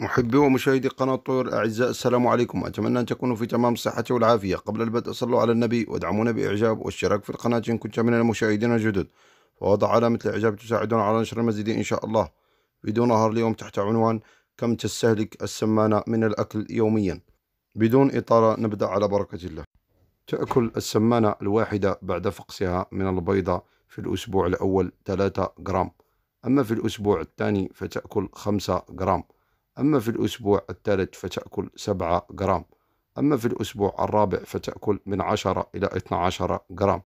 محبي ومشاهدي قناة طيور الأعزاء السلام عليكم أتمنى أن تكونوا في تمام الصحة والعافية قبل البدء صلوا على النبي وادعمونا بإعجاب واشتراك في القناة إن كنت من المشاهدين الجدد ووضع علامة الإعجاب تساعدنا على نشر المزيد إن شاء الله فيديو نهار اليوم تحت عنوان كم تستهلك السمانة من الأكل يوميا بدون إطالة نبدأ على بركة الله تأكل السمانة الواحدة بعد فقسها من البيضة في الأسبوع الأول 3 جرام أما في الأسبوع الثاني فتأكل 5 جرام أما في الأسبوع الثالث فتأكل 7 غرام أما في الأسبوع الرابع فتأكل من 10 إلى 12 غرام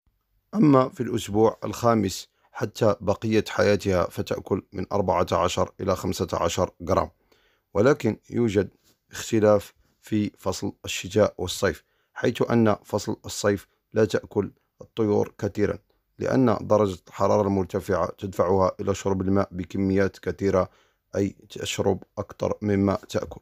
أما في الأسبوع الخامس حتى بقية حياتها فتأكل من 14 إلى 15 غرام ولكن يوجد اختلاف في فصل الشتاء والصيف حيث أن فصل الصيف لا تأكل الطيور كثيرا لأن درجة الحرارة المرتفعة تدفعها إلى شرب الماء بكميات كثيرة أي تشرب أكثر مما تأكل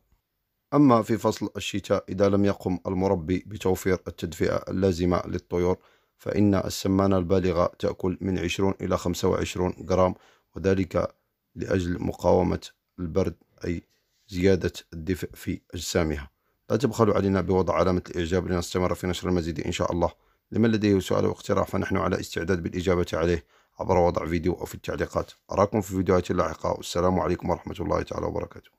أما في فصل الشتاء إذا لم يقم المربي بتوفير التدفئة اللازمة للطيور فإن السمانة البالغة تأكل من 20 إلى 25 جرام وذلك لأجل مقاومة البرد أي زيادة الدفء في أجسامها لا تبخلوا علينا بوضع علامة الإعجاب لنستمر في نشر المزيد إن شاء الله لمن لديه سؤال واقتراح فنحن على استعداد بالإجابة عليه عبر وضع فيديو أو في التعليقات أراكم في فيديوهات اللاحقة والسلام عليكم ورحمة الله تعالى وبركاته